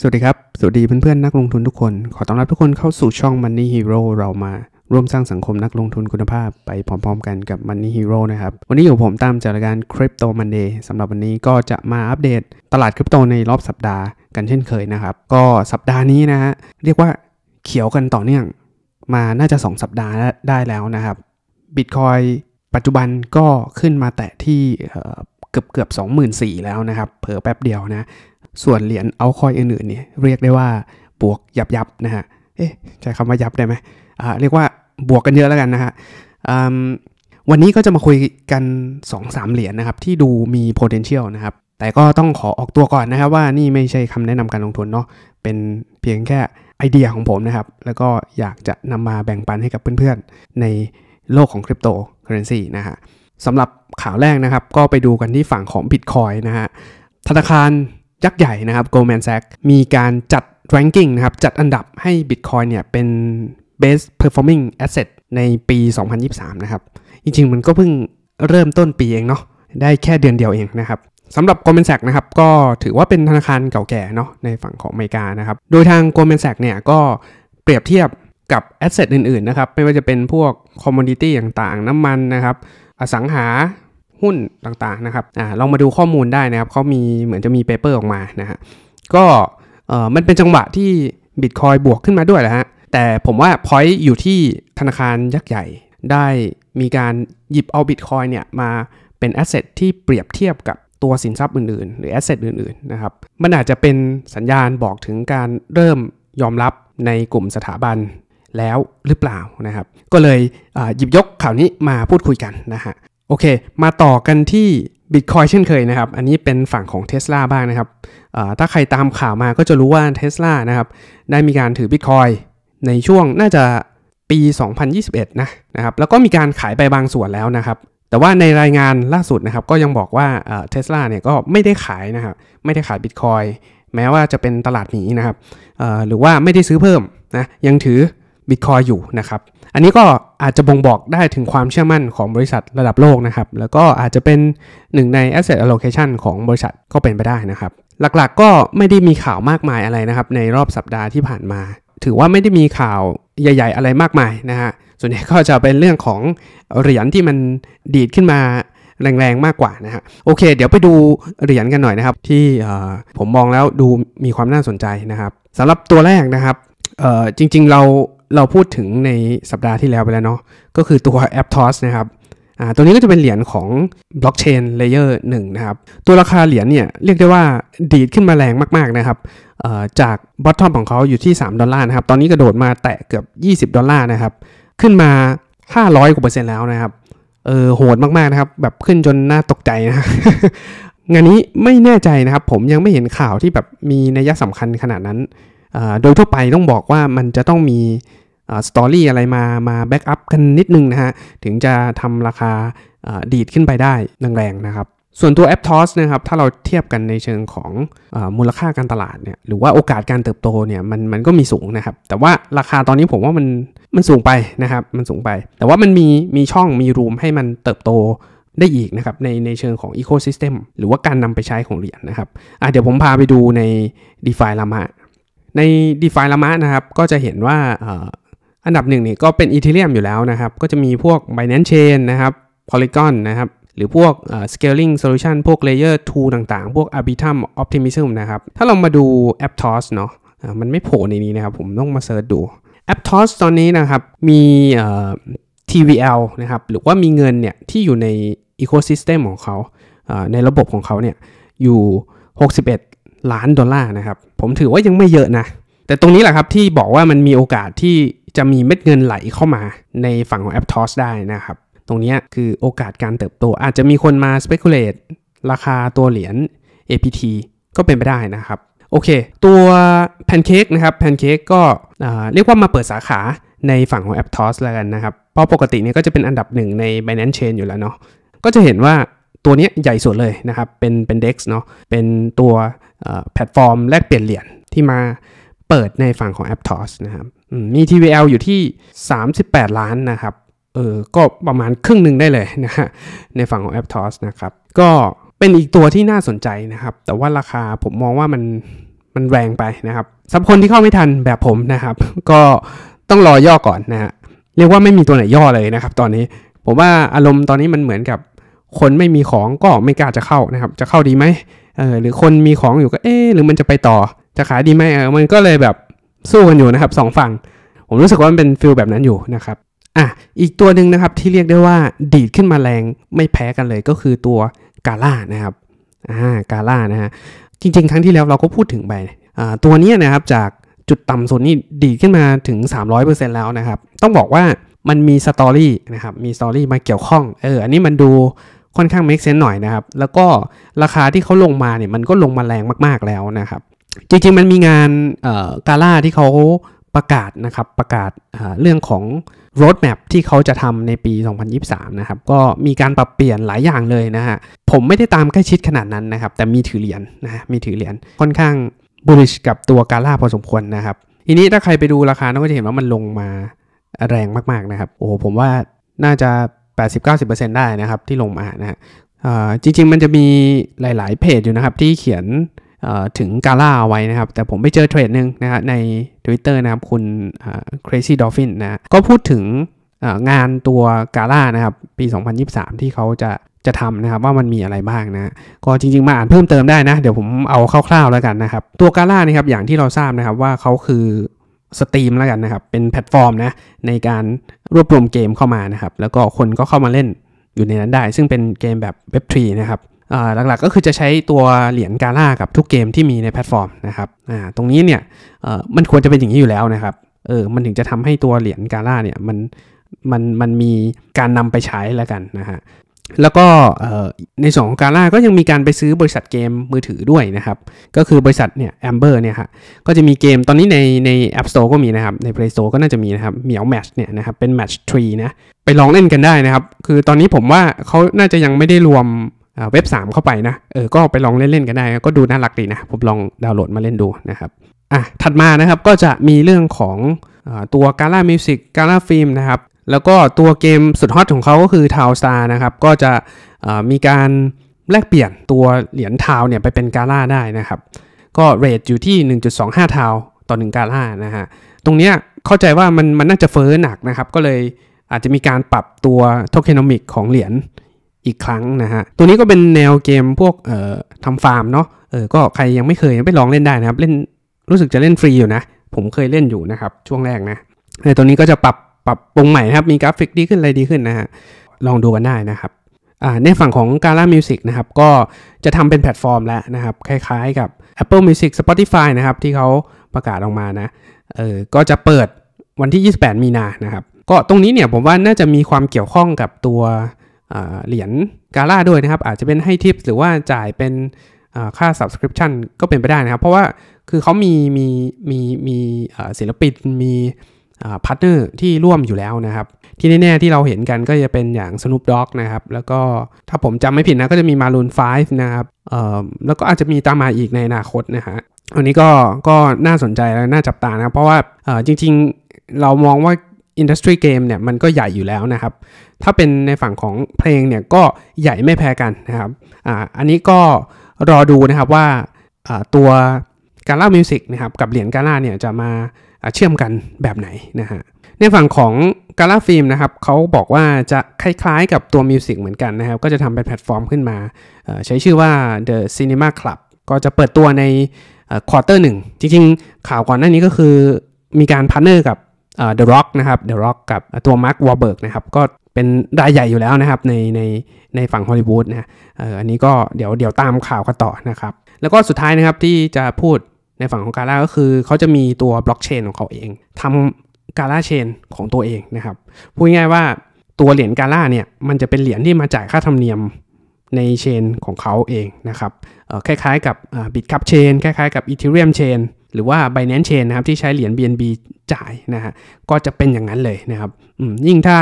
สวัสดีครับ สวัสดีเพื่อนๆนนักลงทุนทุกคน ขอต้อนรับทุกคนเข้าสู่ช่อง Money Hero เรามาร่วมสร้างสังคมนักลงทุนคุณภาพ ไปพร้อมๆ กันกับ Money Hero นะครับ วันนี้อยู่ผมตามจดกรายการ Crypto Monday สำหรับวันนี้ก็จะมาอัปเดตตลาดคริปโตในรอบสัปดาห์กันเช่นเคยนะครับ ก็สัปดาห์นี้นะฮะ เรียกว่าเขียวกันต่อเนื่องมาน่าจะ 2 สัปดาห์ได้แล้วนะครับบิตคอยปัจจุบันก็ขึ้นมาแตะที่เกือบเกือบ24,000แล้วนะครับ เผลอแป๊บเดียวนะส่วนเหรียญเอาคอยอื่นๆเนี่ยเรียกได้ว่าบวกยับยับนะฮะ เอ๊ะใช้คำว่ายับได้ไหมอ่าเรียกว่าบวกกันเยอะแล้วกันนะฮะ วันนี้ก็จะมาคุยกัน 2-3 เหรียญนนะครับ ที่ดูมี potential นะครับ แต่ก็ต้องขอออกตัวก่อนนะครับ ว่านี่ไม่ใช่คำแนะนำการลงทุนเนาะ เป็นเพียงแค่ไอเดียของผมนะครับ แล้วก็อยากจะนำมาแบ่งปันให้กับเพื่อน ๆในโลกของคริปโตเคอเรนซีนะฮะสำหรับข่าวแรกนะครับก็ไปดูกันที่ฝั่งของบิตคอยนะฮะธนาคารยักษ์ใหญ่นะครับ Goldman Sachs มีการจัด ranking นะครับจัดอันดับให้ Bitcoin เนี่ยเป็น best performing asset ในปี 2023 นะครับจริงๆ มันก็เพิ่งเริ่มต้นปีเองเนาะได้แค่เดือนเดียวเองนะครับสำหรับ Goldman Sachs นะครับก็ถือว่าเป็นธนาคารเก่าแก่เนาะในฝั่งของอเมริกานะครับโดยทาง Goldman Sachs เนี่ยก็เปรียบเทียบกับแอสเซทอื่นๆ นะครับไม่ว่าจะเป็นพวกคอมมอนดิตี้ต่างๆ น้ำมันนะครับอสังหาหุ้นต่างๆนะครับอ่าลองมาดูข้อมูลได้นะครับ เขามีเหมือนจะมีเปเปอร์ออกมานะฮะก็เออมันเป็นจังหวะที่บิตคอยบวกขึ้นมาด้วยแหละฮะแต่ผมว่าพอยต์อยู่ที่ธนาคารยักษ์ใหญ่ได้มีการหยิบเอาบิตคอยเนี่ยมาเป็นแอสเซทที่เปรียบเทียบกับตัวสินทรัพย์อื่นๆ หรือแอสเซทอื่นๆนะครับ มันอาจจะเป็นสัญญาณบอกถึงการเริ่มยอมรับในกลุ่มสถาบันแล้วหรือเปล่านะครับ ก็เลยหยิบยกข่าวนี้มาพูดคุยกันนะฮะโอเค มาต่อกันที่ Bitcoin เช่นเคยนะครับ อันนี้เป็นฝั่งของ Tesla บ้างนะครับ ถ้าใครตามข่าวมาก็จะรู้ว่า Tesla นะครับได้มีการถือ Bitcoin ในช่วงน่าจะปี 2021 นะนะครับแล้วก็มีการขายไปบางส่วนแล้วนะครับ แต่ว่าในรายงานล่าสุดนะครับก็ยังบอกว่าเทสลาเนี่ยก็ไม่ได้ขายนะครับไม่ได้ขายบิตคอยแม้ว่าจะเป็นตลาดหนีนะครับหรือว่าไม่ได้ซื้อเพิ่มนะยังถือบิตคอยอยู่นะครับ อันนี้ก็อาจจะบ่งบอกได้ถึงความเชื่อมั่นของบริษัทระดับโลกนะครับ แล้วก็อาจจะเป็นหนึ่งใน asset allocation ของบริษัทก็เป็นไปได้นะครับ หลักๆกก็ไม่ได้มีข่าวมากมายอะไรนะครับ ในรอบสัปดาห์ที่ผ่านมา ถือว่าไม่ได้มีข่าวใหญ่ ๆ อะไรมากมายนะฮะ ส่วนใหญ่ก็จะเป็นเรื่องของเหรียญที่มันดีดขึ้นมาแรงๆมากกว่านะฮะ โอเค เดี๋ยวไปดูเหรียญกันหน่อยนะครับ ที่ผมมองแล้วดูมีความน่าสนใจนะครับสำหรับตัวแรกนะครับจริง ๆ เราเราพูดถึงในสัปดาห์ที่แล้วไปแล้วเนาะก็คือตัว Aptos นะครับตัวนี้ก็จะเป็นเหรียญของบล็อกเชนเลเยอร์หนึ่งนะครับตัวราคาเหรียญเนี่ยเรียกได้ว่าดีดขึ้นมาแรงมากๆนะครับจากบอททอมของเขาอยู่ที่ 3 ดอลลาร์นะครับตอนนี้กระโดดมาแตะเกือบ 20 ดอลลาร์นะครับขึ้นมา 500กว่าเปอร์เซ็นต์แล้วนะครับเออโหดมากๆนะครับแบบขึ้นจนน่าตกใจนะงานนี้ไม่แน่ใจนะครับ ผมยังไม่เห็นข่าวที่แบบมีนัยสำคัญขนาดนั้นโดยทั่วไปต้องบอกว่ามันจะต้องมีสตอรี่อะไรมามาแบ็กอัพกันนิดนึงนะฮะ ถึงจะทำราคาดีดขึ้นไปได้แรงๆนะครับ ส่วนตัว Aptos นะครับถ้าเราเทียบกันในเชิงของอมูลค่าการตลาดเนี่ยหรือว่าโอกาสการเติบโตเนี่ยมันมันก็มีสูงนะครับ แต่ว่าราคาตอนนี้ผมว่ามันมันสูงไปนะครับมันสูงไป แต่ว่ามันมีมีช่องมีรูมให้มันเติบโตได้อีกนะครับในในเชิงของ Ecosystem หรือว่าการนำไปใช้ของเหรียญนนะครับเดี๋ยวผมพาไปดูใน DeFi Lama ใน d e f i ละมะนะครับก็จะเห็นว่าอันดับหนึ่งนี่ก็เป็นอีเทเรียมอยู่แล้วนะครับก็จะมีพวก Binance Chain นะครับ Polygon นะครับหรือพวก scaling solution พวก layer 2 ต่างๆ พวก arbitrum optimism นะครับถ้าเรามาดู aptos เนาะมันไม่โผล่ในนี้นะครับ ผมต้องมาเสิร์ชดู aptos ตอนนี้นะครับมี TVL นะครับหรือว่ามีเงินเนี่ยที่อยู่ใน ecosystem ของเขา ในระบบของเขาเนี่ยอยู่ 61ล้านดอลลาร์นะครับ ผมถือว่ายังไม่เยอะนะ แต่ตรงนี้แหละครับที่บอกว่ามันมีโอกาสที่จะมีเม็ดเงินไหลเข้ามาในฝั่งของ Aptos ได้นะครับ ตรงนี้คือโอกาสการเติบโตอาจจะมีคนมา speculate ราคาตัวเหรียญ APT ก็เป็นไปได้นะครับ โอเค ตัวแพนเค้กนะครับแพนเค้กก็เรียกว่ามาเปิดสาขาในฝั่งของ Aptos แล้วกันนะครับเพราะปกติเนี่ยก็จะเป็นอันดับหนึ่งใน Binance Chain อยู่แล้วเนาะก็จะเห็นว่าตัวนี้ใหญ่สุดเลยนะครับ เป็น เป็น DEX เนาะเป็นตัวแพลตฟอร์ม แลกเปลี่ยนเหรียญที่มาเปิดในฝั่งของ Aptos นะครับมี TVL อยู่ที่ 38 ล้านนะครับ เออ ก็ประมาณครึ่งหนึ่งได้เลยนะฮะ ในฝั่งของ Aptos นะครับ ก็เป็นอีกตัวที่น่าสนใจนะครับ แต่ว่าราคาผมมองว่ามัน มันแรงไปนะครับสำับคนที่เข้าไม่ทันแบบผมนะครับ ก็ต้องรอย่อก่อนนะฮะ เรียกว่าไม่มีตัวไหนย่อเลยนะครับตอนนี้ ผมว่าอารมณ์ตอนนี้มันเหมือนกับคนไม่มีของก็ไม่กล้า จะเข้านะครับ จะเข้าดีไหมเออหรือคนมีของอยู่ก็เอ๊หรือมันจะไปต่อ จะขายดีไหมเออ มันก็เลยแบบสู้กันอยู่นะครับสองฝั่ง ผมรู้สึกว่ามันเป็นฟิลแบบนั้นอยู่นะครับ อ่ะ อีกตัวหนึ่งนะครับที่เรียกได้ว่าดีดขึ้นมาแรงไม่แพ้กันเลยก็คือตัวกาล่านะครับ อ่า กาล่านะฮะ จริงๆ ครั้งที่แล้วเราก็พูดถึงไปอ่าตัวนี้นะครับจากจุดต่ำสุดนี่ดีดขึ้นมาถึง 300%แล้วนะครับ ต้องบอกว่ามันมีสตอรี่นะครับ มีสตอรี่มาเกี่ยวข้องเอออันนี้มันดูค่อนข้างเม็กซ์เซนหน่อยนะครับ แล้วก็ราคาที่เขาลงมาเนี่ยมันก็ลงมาแรงมากๆแล้วนะครับ จริงๆมันมีงานกาล่าที่เขาประกาศนะครับประกาศเรื่องของ roadmap ที่เขาจะทำในปี 2023 นะครับ ก็มีการปรับเปลี่ยนหลายอย่างเลยนะฮะ ผมไม่ได้ตามใกล้ชิดขนาดนั้นนะครับ แต่มีถือเหรียญนนะมีถือเหรียญค่อนข้างบูริชกับตัวกาล่าพอสมควรนะครับ ทีนี้ถ้าใครไปดูราคาก็จะเห็นว่ามันลงมาแรงมากๆนะครับ โอ้โหผมว่าน่าจะ80-90%ได้นะครับที่ลงมานะฮะจริง ๆ มันจะมีหลายๆเพจอยู่นะครับที่เขียนถึงกาล่าไว้นะครับ แต่ผมไปเจอเทรดหนึ่งนะครับใน Twitter นะครับคุณ Crazy Dolphin นะก็พูดถึงงานตัวกาล่านะครับปี 2023 ที่เขาจะจะทำนะครับว่ามันมีอะไรบ้างนะ ก็จริงๆมาอ่านเพิ่มเติมได้นะ เดี๋ยวผมเอาคร่าว ๆ แล้วกันนะครับ ตัวกาล่านี่ครับอย่างที่เราทราบนะครับว่าเขาคือสตรีมแล้วกันนะครับ เป็นแพลตฟอร์มนะในการรวบรวมเกมเข้ามานะครับ แล้วก็คนก็เข้ามาเล่นอยู่ในนั้นได้ ซึ่งเป็นเกมแบบเว็บทรีนะครับหลักๆก็คือจะใช้ตัวเหรียญกาล่ากับทุกเกมที่มีในแพลตฟอร์มนะครับตรงนี้เนี่ยมันควรจะเป็นอย่างนี้อยู่แล้วนะครับ เออมันถึงจะทำให้ตัวเหรียญกาล่าเนี่ยมันมันมันมีการนำไปใช้แล้วกันนะฮะแล้วก็ในส่วนของกาล่าก็ยังมีการไปซื้อบริษัทเกมมือถือด้วยนะครับ ก็คือบริษัทเนี่ยแอมเบอร์เนี่ยฮะก็จะมีเกมตอนนี้ในใน App Store ก็มีนะครับ ใน Play Store ก็น่าจะมีนะครับเหมียวแมชเนี่ยนะครับเป็นแมชทรีนะ ไปลองเล่นกันได้นะครับ คือตอนนี้ผมว่าเขาน่าจะยังไม่ได้รวมเว็บ 3 เข้าไปนะเออ ก็ไปลองเล่นๆกันได้ก็ดูน่ารักดีนะผมลองดาวน์โหลดมาเล่นดูนะครับอ่ะถัดมานะครับก็จะมีเรื่องของตัวามิวสิกกาล่าฟิล์มนะครับแล้วก็ตัวเกมสุดฮอตของเขาก็คือทาวตาร์นะครับ ก็จะมีการแลกเปลี่ยนตัวเหรียญทาวเนี่ยไปเป็นกาล่าได้นะครับ ก็เรทอยู่ที่ 1.25ทาวต่อ1กาล่านะฮะ ตรงเนี้ยเข้าใจว่ามันมันน่าจะเฟ้อหนักนะครับ ก็เลยอาจจะมีการปรับตัวโทเคโนมิกของเหรียญอีกครั้งนะฮะ ตัวนี้ก็เป็นแนวเกมพวกเอ่อทำฟาร์มเนาะเออ ก็ใครยังไม่เคยไปลองเล่นได้นะครับ เล่นรู้สึกจะเล่นฟรีอยู่นะ ผมเคยเล่นอยู่นะครับ ช่วงแรกนะในตัวนี้ก็จะปรับปรับปรุงใหม่นะครับ มีกราฟิกดีขึ้น อะไรดีขึ้นนะฮะ ลองดูกันได้นะครับ ในฝั่งของ Gala Music นะครับ ก็จะทำเป็นแพลตฟอร์มแล้วนะครับ คล้ายๆกับ Apple Music Spotify นะครับ ที่เขาประกาศออกมานะ เออก็จะเปิดวันที่ 28 มีนานะครับ ก็ตรงนี้เนี่ยผมว่าน่าจะมีความเกี่ยวข้องกับตัวเหรียญกาล่าด้วยนะครับ อาจจะเป็นให้ทิปหรือว่าจ่ายเป็นค่า subscription ก็เป็นไปได้นะครับ เพราะว่าคือเขามีมีมีมีศิลปินมีพาร์ทเนอร์ที่ร่วมอยู่แล้วนะครับ ที่แน่ ๆที่เราเห็นกันก็จะเป็นอย่าง Snoop Dogg นะครับแล้วก็ถ้าผมจำไม่ผิดนะก็จะมี Maroon 5 นะครับแล้วก็อาจจะมีตามมาอีกในอนาคตนะฮะอันนี้ก็ก็น่าสนใจและน่าจับตานะเพราะว่าจริง ๆเรามองว่าอินดัสทรีเกมเนี่ยมันก็ใหญ่อยู่แล้วนะครับ ถ้าเป็นในฝั่งของเพลงเนี่ยก็ใหญ่ไม่แพ้กันนะครับอ่าอันนี้ก็รอดูนะครับว่าตัวการ่ามิวสิกนะครับกับเหรียญการ่าเนี่ยจะมาเชื่อมกันแบบไหนนะฮะ ในฝั่งของกาลาฟิล์มนะครับเขาบอกว่าจะคล้ายๆ กับตัวมิวสิกเหมือนกันนะครับ ก็จะทำเป็นแพลตฟอร์มขึ้นมา ใช้ชื่อว่า The Cinema Club ก็จะเปิดตัวในควอเตอร์หนึ่งจริงๆ ข่าวก่อนหน้านี้ก็คือมีการพาร์เนอร์กับเดอะร็อกนะครับเดอะร็อกกับตัวมาร์ควอลเบิร์กนะครับ ก็เป็นรายใหญ่อยู่แล้วนะครับ ในในในฝั่งฮอลลีวูดนะอันนี้ก็เดี๋ยวเดี๋ยวตามข่าวกันต่อนะครับแล้วก็สุดท้ายนะครับที่จะพูดในฝั่งของการ่าก็คือเขาจะมีตัวบล็อกเชนของเขาเองทำการ่าเชนของตัวเองนะครับพูดง่ายว่าตัวเหรียญการ่าเนี่ยมันจะเป็นเหรียญที่มาจ่ายค่าธรรมเนียมในเชนของเขาเองนะครับคล้ายๆ กับบิตคัพเชนคล้ายๆกับอีเทเรียมเชนหรือว่าไ i n a n c e Chain นะครับที่ใช้เหรียญ BNB จ่ายนะฮะก็จะเป็นอย่างนั้นเลยนะครับยิ่งถ้า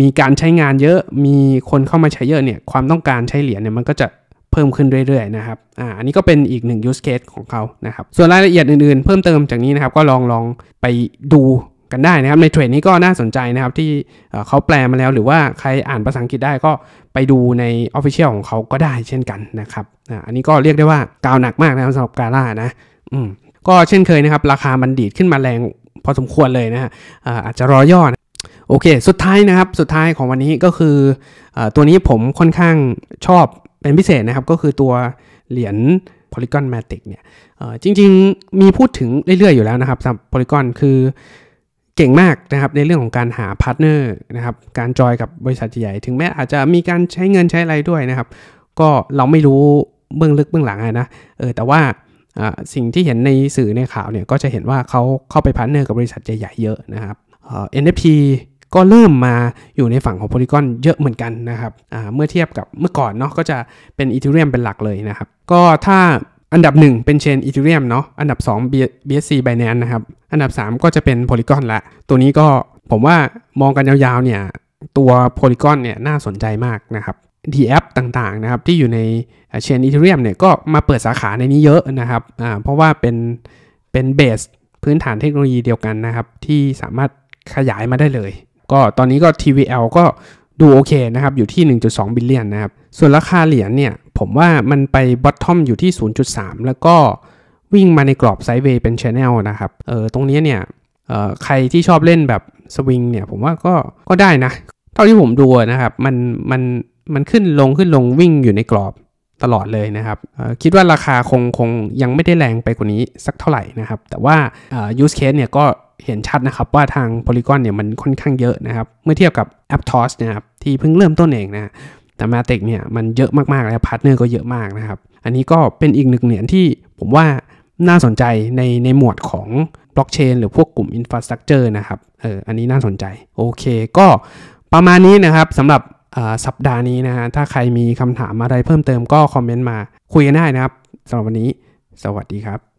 มีการใช้งานเยอะมีคนเข้ามาใช้เยอะเนี่ยความต้องการใช้เหรียญเนี่ยมันก็จะเพิ่มขึ้นเรื่อยๆนะครับอ่าอันนี้ก็เป็นอีกหนึ่ง use case ของเขา นะครับ ส่วนรายละเอียดอื่นๆเพิ่มเติมจากนี้นะครับก็ลองลองไปดูกันได้นะครับ ในเทรดนี้ก็น่าสนใจนะครับที่เขาแปลมาแล้วหรือว่าใครอ่านภาษาอังกฤษได้ก็ไปดูใน Official ของเขาก็ได้เช่นกันนะครับอ่าอันนี้ก็เรียกได้ว่ากาวหนักมากนะครับสำหรับกาล่านะอืมก็เช่นเคยนะครับราคามันดีดขึ้นมาแรงพอสมควรเลยนะฮะอาจจะรอย่อโอเค สุดท้ายนะครับสุดท้ายของวันนี้ก็คืออตัวนี้ผมค่อนข้างชอบเป็นพิเศษนะครับ ก็คือตัวเหรียญ Polygon Matic เนี่ยจริง ๆมีพูดถึงเรื่อยๆอยู่แล้วนะครับสำหรับ Polygon คือเก่งมากนะครับ ในเรื่องของการหาพาร์ทเนอร์นะครับการจอยกับบริษัทใหญ่ ถึงแม้อาจจะมีการใช้เงินใช้อะไรด้วยนะครับ ก็เราไม่รู้เบื้องลึกเบื้องหลังนะเออแต่ว่าสิ่งที่เห็นในสื่อในข่าวเนี่ย ก็จะเห็นว่าเขาเข้าไปพาร์ทเนอร์กับบริษัทใหญ่ๆเยอะนะครับ NFT ก็เริ่มมาอยู่ในฝั่งของโพลิกอนเยอะเหมือนกันนะครับเมื่อเทียบกับเมื่อก่อนเนาะก็จะเป็นอีทูเรียมเป็นหลักเลยนะครับ ก็ถ้าอันดับ 1 เป็นเชนอีทูเรียมเนาะ อันดับ 2 BSC Binance นะครับ อันดับ 3 ก็จะเป็นโพลิกอนละ ตัวนี้ก็ผมว่ามองกันยาวๆเนี่ยตัวโพลิกอนเนี่ยน่าสนใจมากนะครับ DApp ต่างๆนะครับที่อยู่ในเชนอีทูเรียมเนี่ยก็มาเปิดสาขาในนี้เยอะนะครับเพราะว่าเป็นเป็นเบสพื้นฐานเทคโนโลยีเดียวกันนะครับที่สามารถขยายมาได้เลยก็ตอนนี้ก็ TVL ก็ดูโอเคนะครับ อยู่ที่ 1.2 บิลเลียนนะครับ ส่วนราคาเหรียญเนี่ย ผมว่ามันไปบอททอมอยู่ที่ 0.3 แล้วก็วิ่งมาในกรอบไซด์เวย์เป็นชแนลนะครับ เออตรงนี้เนี่ยเออใครที่ชอบเล่นแบบสวิงเนี่ย ผมว่าก็ก็ได้นะเท่าที่ผมดูนะครับมันมันมันขึ้นลงขึ้นลงวิ่งอยู่ในกรอบตลอดเลยนะครับคิดว่าราคาคงคงยังไม่ได้แรงไปกว่านี้สักเท่าไหร่นะครับแต่ว่า use case เนี่ยก็เห็นชัดนะครับว่าทาง Polygon เนี่ยมันค่อนข้างเยอะนะครับ เมื่อเทียบกับ Aptos นะครับที่เพิ่งเริ่มต้นเองนะแต่ Matic เนี่ยมันเยอะมาก ๆ แล้วพาร์ทเนอร์ก็เยอะมากนะครับ อันนี้ก็เป็นอีกหนึ่งเหรียญที่ผมว่าน่าสนใจในในหมวดของบล็อกเชนหรือพวกกลุ่มอินฟราสตรักเจอร์นะครับเอออันนี้น่าสนใจ โอเค ก็ประมาณนี้นะครับสำหรับสัปดาห์นี้นะฮะถ้าใครมีคำถามอะไรเพิ่มเติมก็คอมเมนต์มาคุยกันได้นะครับสำหรับวันนี้สวัสดีครับ